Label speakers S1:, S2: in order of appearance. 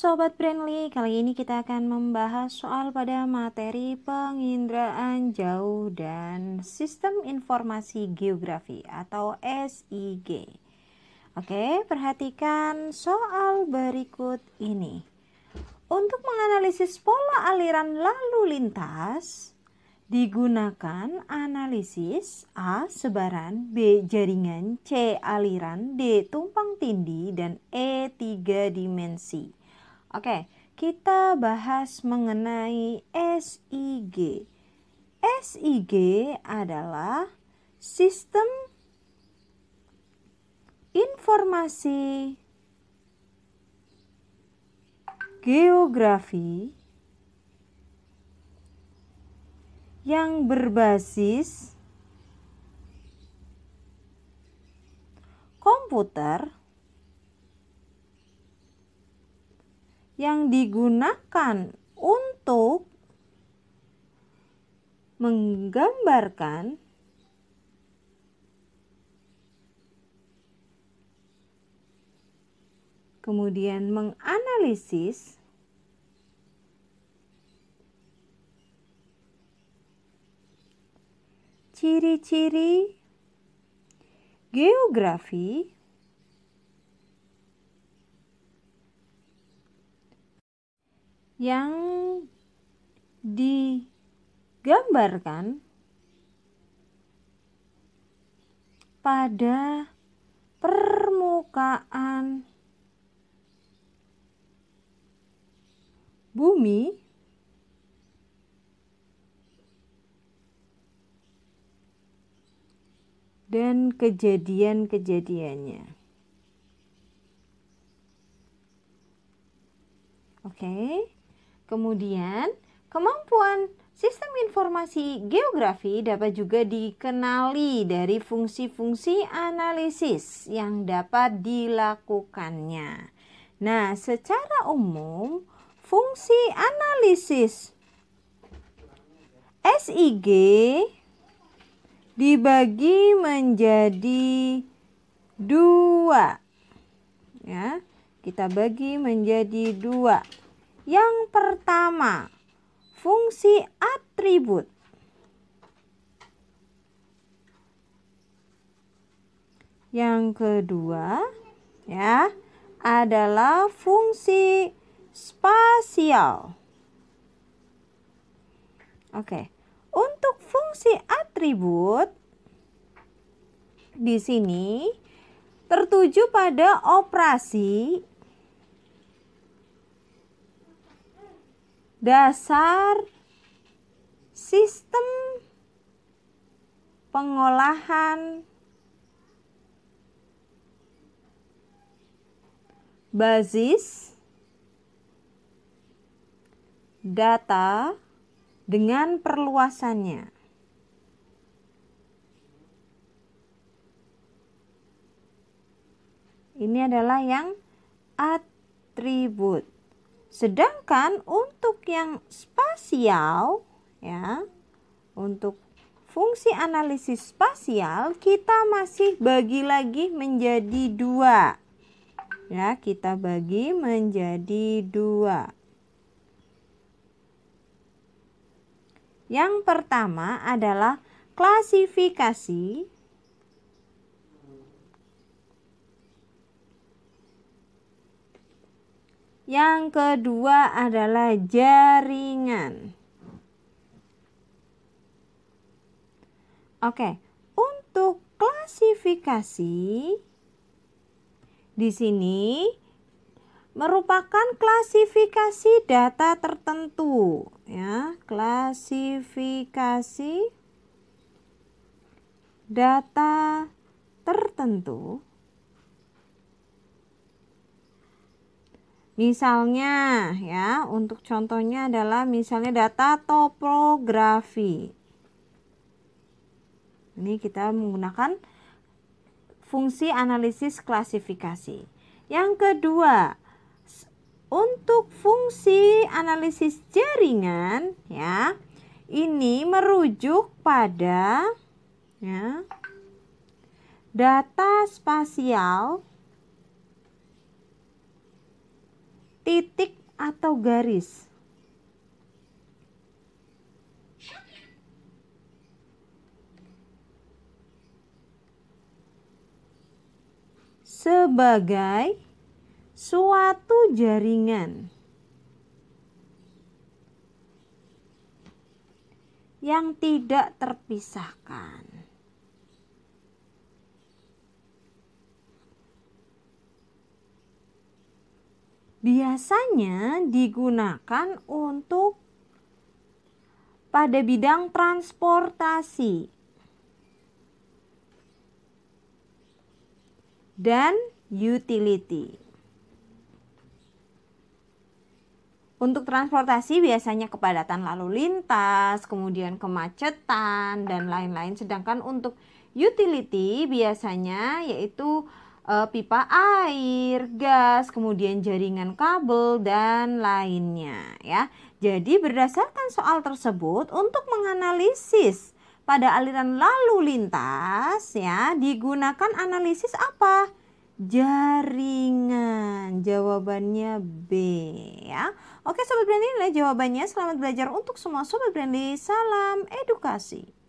S1: Sobat Friendly, kali ini kita akan membahas soal pada materi penginderaan jauh dan sistem informasi geografi atau SIG. Oke, perhatikan soal berikut ini. Untuk menganalisis pola aliran lalu lintas, digunakan analisis A sebaran, B jaringan, C aliran, D tumpang tindih dan E tiga dimensi. Oke, kita bahas mengenai SIG. SIG adalah sistem informasi geografi yang berbasis komputer yang digunakan untuk menggambarkan kemudian menganalisis ciri-ciri geografi yang digambarkan pada permukaan bumi dan kejadian-kejadiannya. Oke. Okay. Kemudian, kemampuan sistem informasi geografi dapat juga dikenali dari fungsi-fungsi analisis yang dapat dilakukannya. Nah, secara umum, fungsi analisis SIG dibagi menjadi dua. Ya, kita bagi menjadi dua. Yang pertama, fungsi atribut. Yang kedua, ya, adalah fungsi spasial. Oke. Untuk fungsi atribut di sini tertuju pada operasi dasar sistem pengolahan basis data dengan perluasannya. Ini adalah yang atribut. Sedangkan untuk yang spasial ya, untuk fungsi analisis spasial kita masih bagi lagi menjadi dua. Ya, kita bagi menjadi dua. Yang pertama adalah klasifikasi Yang kedua adalah jaringan. Oke, untuk klasifikasi di sini merupakan klasifikasi data tertentu ya, klasifikasi data tertentu Misalnya ya, untuk contohnya adalah misalnya data topografi. Ini kita menggunakan fungsi analisis klasifikasi. Yang kedua, untuk fungsi analisis jaringan ya, ini merujuk pada ya data spasial titik atau garis. Sebagai suatu jaringan yang tidak terpisahkan. biasanya digunakan untuk pada bidang transportasi dan utility. Untuk transportasi biasanya kepadatan lalu lintas, kemudian kemacetan dan lain-lain. Sedangkan untuk utility biasanya yaitu uh, pipa air, gas, kemudian jaringan kabel dan lainnya ya. Jadi berdasarkan soal tersebut untuk menganalisis pada aliran lalu lintas ya digunakan analisis apa? Jaringan. Jawabannya B ya. Oke sobat ini jawabannya. Selamat belajar untuk semua sobat Brandy. Salam edukasi.